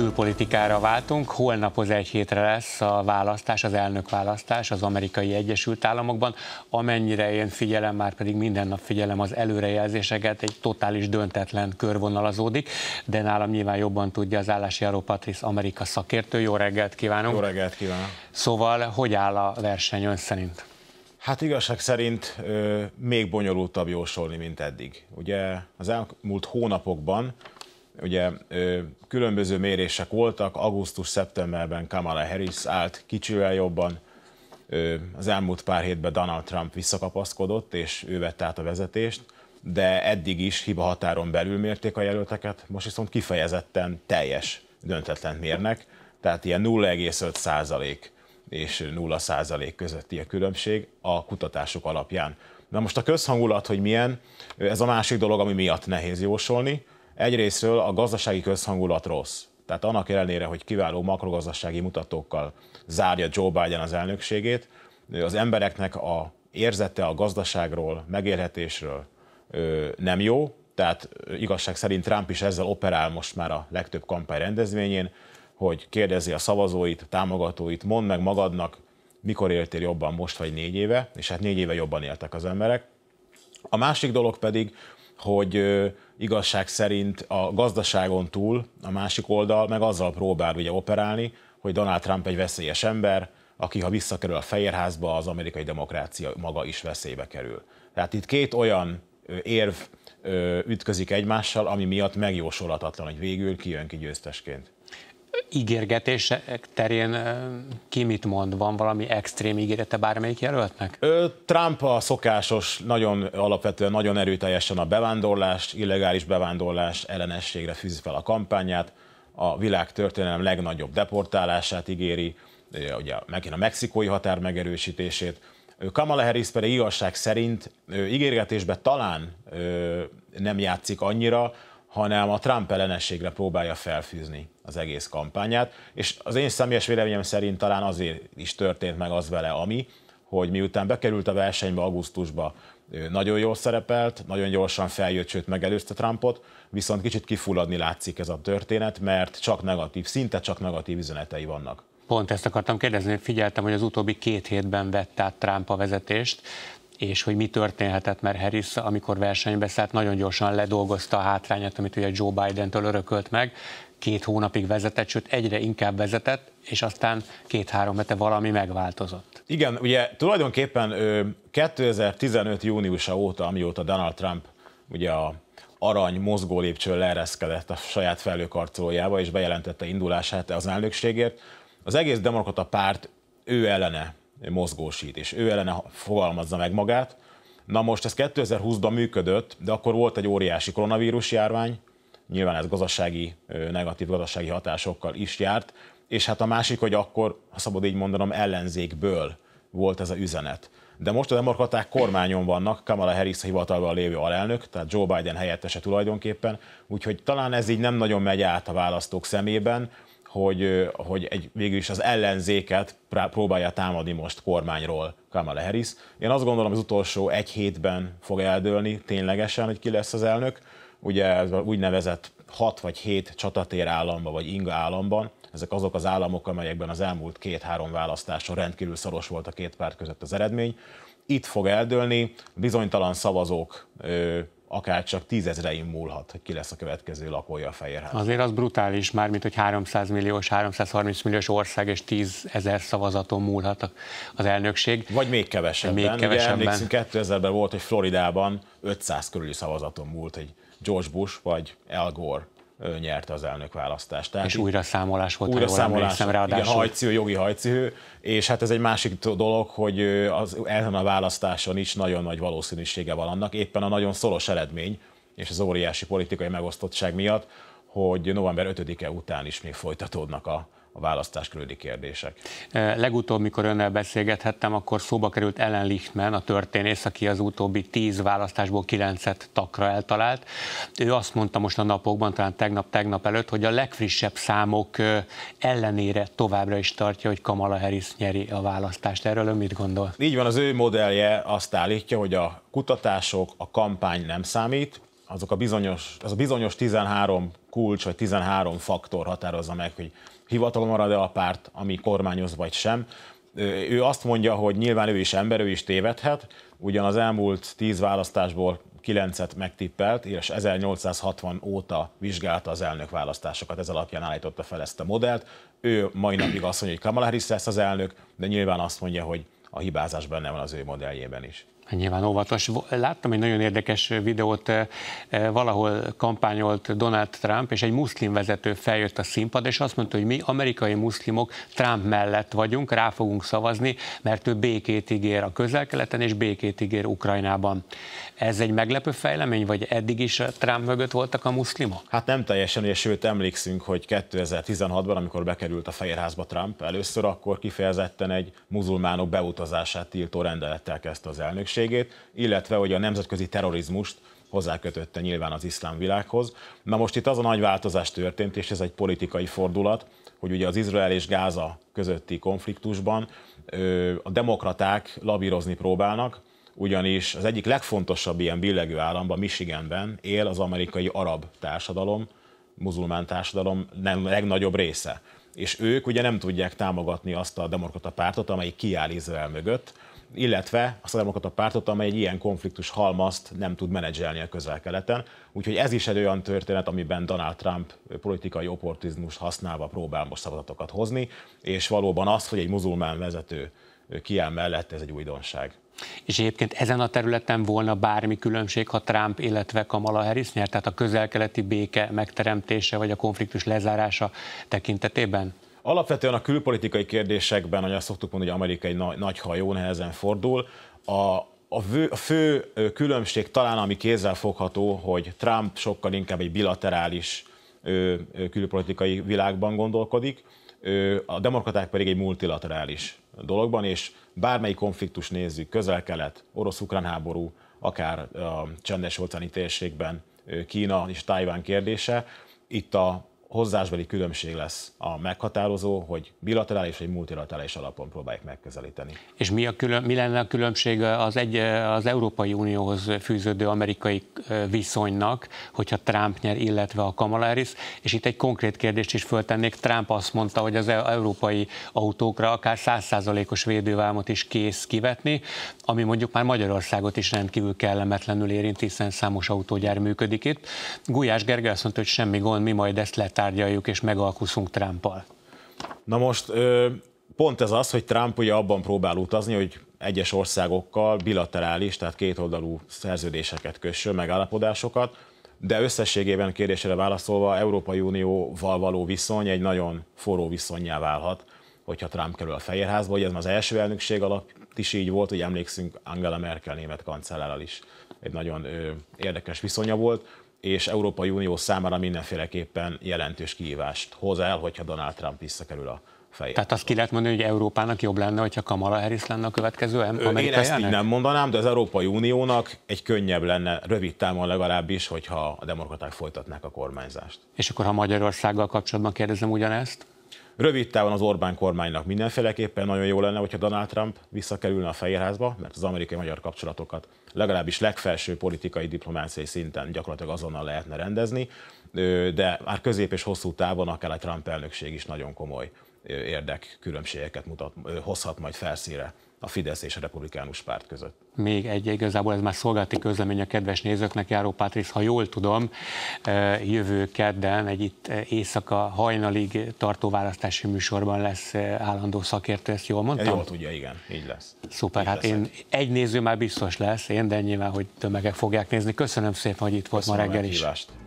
külpolitikára váltunk. az egy hétre lesz a választás, az elnök választás az amerikai Egyesült Államokban. Amennyire én figyelem, már pedig minden nap figyelem az előrejelzéseket, egy totális döntetlen körvonalazódik, de nálam nyilván jobban tudja az állási Patrice Amerika szakértő. Jó reggelt kívánok! Jó reggelt kívánok! Szóval, hogy áll a verseny ön szerint? Hát igazság szerint ö, még bonyolultabb jósolni, mint eddig. Ugye az elmúlt hónapokban Ugye különböző mérések voltak, augusztus-szeptemberben Kamala Harris állt kicsivel jobban, az elmúlt pár hétben Donald Trump visszakapaszkodott, és ő vette át a vezetést, de eddig is hiba határon belül mérték a jelölteket, most viszont kifejezetten teljes döntetlen mérnek, tehát ilyen 0,5 százalék és 0 százalék közötti a különbség a kutatások alapján. Na most a közhangulat, hogy milyen, ez a másik dolog, ami miatt nehéz jósolni, Egyrésztről a gazdasági közhangulat rossz. Tehát annak ellenére, hogy kiváló makrogazdasági mutatókkal zárja Joe Biden az elnökségét, az embereknek a érzete a gazdaságról, megélhetésről nem jó, tehát igazság szerint Trump is ezzel operál most már a legtöbb kampány rendezvényén, hogy kérdezi a szavazóit, támogatóit, mondd meg magadnak, mikor éltél jobban most vagy négy éve, és hát négy éve jobban éltek az emberek. A másik dolog pedig, hogy igazság szerint a gazdaságon túl a másik oldal meg azzal próbál ugye operálni, hogy Donald Trump egy veszélyes ember, aki ha visszakerül a Fehérházba, az amerikai demokrácia maga is veszélybe kerül. Tehát itt két olyan érv ütközik egymással, ami miatt megjósolhatatlan, hogy végül kijön ki győztesként ígérgetések terén ki mit mond? Van valami extrém ígérete bármelyik jelöltnek? Ö, Trump a szokásos, nagyon alapvetően, nagyon erőteljesen a bevándorlást, illegális bevándorlást ellenességre fűzi fel a kampányát, a világ történelem legnagyobb deportálását ígéri, ugye megint a mexikói határ megerősítését, Kamala Harris pedig igazság szerint ígérgetésbe talán nem játszik annyira, hanem a Trump ellenességre próbálja felfűzni az egész kampányát, és az én személyes véleményem szerint talán azért is történt meg az vele, ami, hogy miután bekerült a versenybe augusztusba, nagyon jól szerepelt, nagyon gyorsan feljött, sőt megelőzte Trumpot, viszont kicsit kifulladni látszik ez a történet, mert csak negatív, szinte csak negatív üzenetei vannak. Pont ezt akartam kérdezni, figyeltem, hogy az utóbbi két hétben vett át Trump a vezetést, és hogy mi történhetett, mert Harris, amikor versenybe szállt, nagyon gyorsan ledolgozta a hátrányát, amit ugye Joe Biden-től örökölt meg, két hónapig vezetett, sőt egyre inkább vezetett, és aztán két-három hete valami megváltozott. Igen, ugye tulajdonképpen 2015. júniusa óta, amióta Donald Trump ugye a arany mozgó lépcső leereszkedett a saját felőkarcolójába, és bejelentette indulását az elnökségért, az egész demokrata párt ő ellene mozgósít, és ő ellene fogalmazza meg magát. Na most ez 2020-ban működött, de akkor volt egy óriási koronavírus járvány, nyilván ez gazdasági, negatív gazdasági hatásokkal is járt, és hát a másik, hogy akkor, ha szabad így mondanom, ellenzékből volt ez a üzenet. De most a demokraták kormányon vannak, Kamala Harris a hivatalban lévő alelnök, tehát Joe Biden helyettese tulajdonképpen, úgyhogy talán ez így nem nagyon megy át a választók szemében, hogy, hogy egy, végül is az ellenzéket próbálja támadni most kormányról Kamala Harris. Én azt gondolom, az utolsó egy hétben fog eldőlni ténylegesen, hogy ki lesz az elnök. Ugye ez úgynevezett 6 vagy 7 csatatér államban, vagy inga államban, ezek azok az államok, amelyekben az elmúlt két-három választáson rendkívül szoros volt a két párt között az eredmény. Itt fog eldőlni, bizonytalan szavazók akár csak tízezreim múlhat, hogy ki lesz a következő lakója a Fehérház. Azért az brutális, már mint hogy 300 milliós, 330 milliós ország és 10 ezer szavazaton múlhat az elnökség. Vagy még kevesebben. Még kevesebben. Ugye 2000-ben volt, hogy Floridában 500 körüli szavazaton múlt egy George Bush vagy Al Gore nyerte az elnök Tehát és újra számolás volt, újra számolás, ráadásul. Igen, hajcihő, jogi hajcihő, és hát ez egy másik dolog, hogy az, ezen a választáson is nagyon nagy valószínűsége van annak, éppen a nagyon szoros eredmény és az óriási politikai megosztottság miatt, hogy november 5-e után is még folytatódnak a, a választás körüli kérdések. Eh, legutóbb, mikor önnel beszélgethettem, akkor szóba került Ellen Lichtman, a történész, aki az utóbbi tíz választásból kilencet takra eltalált. Ő azt mondta most a napokban, talán tegnap-tegnap előtt, hogy a legfrissebb számok eh, ellenére továbbra is tartja, hogy Kamala Harris nyeri a választást. Erről ön mit gondol? Így van, az ő modellje azt állítja, hogy a kutatások, a kampány nem számít, azok a bizonyos, az a bizonyos 13 kulcs, vagy 13 faktor határozza meg, hogy hivatalon marad-e a párt, ami kormányoz vagy sem. Ő azt mondja, hogy nyilván ő is ember, ő is tévedhet, ugyan az elmúlt 10 választásból 9-et megtippelt, és 1860 óta vizsgálta az elnök választásokat, ez alapján állította fel ezt a modellt. Ő mai napig azt mondja, hogy Kamala Harris lesz az elnök, de nyilván azt mondja, hogy a hibázás benne van az ő modelljében is nyilván óvatos. Láttam egy nagyon érdekes videót, eh, eh, valahol kampányolt Donald Trump, és egy muszlim vezető feljött a színpad, és azt mondta, hogy mi amerikai muszlimok Trump mellett vagyunk, rá fogunk szavazni, mert ő békét ígér a közel-keleten, és békét ígér Ukrajnában. Ez egy meglepő fejlemény, vagy eddig is Trump mögött voltak a muszlimok? Hát nem teljesen, és sőt emlékszünk, hogy 2016-ban, amikor bekerült a Fehérházba Trump először, akkor kifejezetten egy muzulmánok beutazását tiltó rendelettel kezdte az elnökség tevékenységét, illetve hogy a nemzetközi terrorizmust hozzákötötte nyilván az iszlám világhoz. Na most itt az a nagy változás történt, és ez egy politikai fordulat, hogy ugye az Izrael és Gáza közötti konfliktusban a demokraták labírozni próbálnak, ugyanis az egyik legfontosabb ilyen billegő államban, Michiganben él az amerikai arab társadalom, muzulmán társadalom nem, legnagyobb része. És ők ugye nem tudják támogatni azt a demokrata pártot, amelyik kiáll Izrael mögött, illetve a a pártot, amely egy ilyen konfliktus halmazt nem tud menedzselni a közel-keleten. Úgyhogy ez is egy olyan történet, amiben Donald Trump politikai opportizmus használva próbál most szavazatokat hozni, és valóban az, hogy egy muzulmán vezető kiáll mellett, ez egy újdonság. És egyébként ezen a területen volna bármi különbség, ha Trump, illetve Kamala Harris nyert, tehát a közelkeleti béke megteremtése vagy a konfliktus lezárása tekintetében? Alapvetően a külpolitikai kérdésekben, ahogy azt szoktuk mondani, hogy Amerika egy nagy hajó nehezen fordul, a, a, vő, a fő különbség talán, ami kézzel fogható, hogy Trump sokkal inkább egy bilaterális ö, külpolitikai világban gondolkodik, ö, a demokraták pedig egy multilaterális dologban, és bármely konfliktus nézzük, közel-kelet, orosz-ukrán háború, akár a csendes óceáni térségben, Kína és Tájván kérdése, itt a hozzásbeli különbség lesz a meghatározó, hogy bilaterális vagy multilaterális alapon próbáljuk megközelíteni. És mi, a külön, mi lenne a különbség az, egy, az Európai Unióhoz fűződő amerikai viszonynak, hogyha Trump nyer, illetve a Kamala Harris? És itt egy konkrét kérdést is föltennék. Trump azt mondta, hogy az e, európai autókra akár 100%-os védővámot is kész kivetni, ami mondjuk már Magyarországot is rendkívül kellemetlenül érint, hiszen számos autógyár működik itt. Gulyás Gergely azt mondta, hogy semmi gond, mi majd ezt let megtárgyaljuk és megalkuszunk Trumpal. Na most pont ez az, hogy Trump ugye abban próbál utazni, hogy egyes országokkal bilaterális, tehát kétoldalú szerződéseket kössön, megállapodásokat, de összességében kérdésre válaszolva Európai Unióval való viszony egy nagyon forró viszonyjá válhat, hogyha Trump kerül a Fehérházba, hogy ez már az első elnökség alatt is így volt, hogy emlékszünk Angela Merkel német kancellárral is egy nagyon ö, érdekes viszonya volt és Európai Unió számára mindenféleképpen jelentős kihívást hoz el, hogyha Donald Trump visszakerül a fejét. Tehát azt ki lehet mondani, hogy Európának jobb lenne, hogyha Kamala Harris lenne a következő amerikai Én ezt így nem mondanám, de az Európai Uniónak egy könnyebb lenne, rövid távon legalábbis, hogyha a demokraták folytatnák a kormányzást. És akkor ha Magyarországgal kapcsolatban kérdezem ugyanezt? Rövid távon az Orbán kormánynak mindenféleképpen nagyon jó lenne, hogyha Donald Trump visszakerülne a Fehérházba, mert az amerikai-magyar kapcsolatokat legalábbis legfelső politikai diplomáciai szinten gyakorlatilag azonnal lehetne rendezni, de már közép és hosszú távon akár a Trump elnökség is nagyon komoly érdekkülönbségeket mutat, hozhat majd felszíre a Fidesz és a Republikánus Párt között. Még egy, igazából ez már szolgálati közlemény a kedves nézőknek, Járó Pátrisz, ha jól tudom, e, jövő kedden egy itt e, éjszaka hajnalig tartó választási műsorban lesz e, állandó szakértő, ezt jól mondtam? Jól tudja, igen, így lesz. Szuper, így hát lesz én egy. egy néző már biztos lesz, én, de nyilván, hogy tömegek fogják nézni. Köszönöm szépen, hogy itt Köszönöm volt ma reggel is.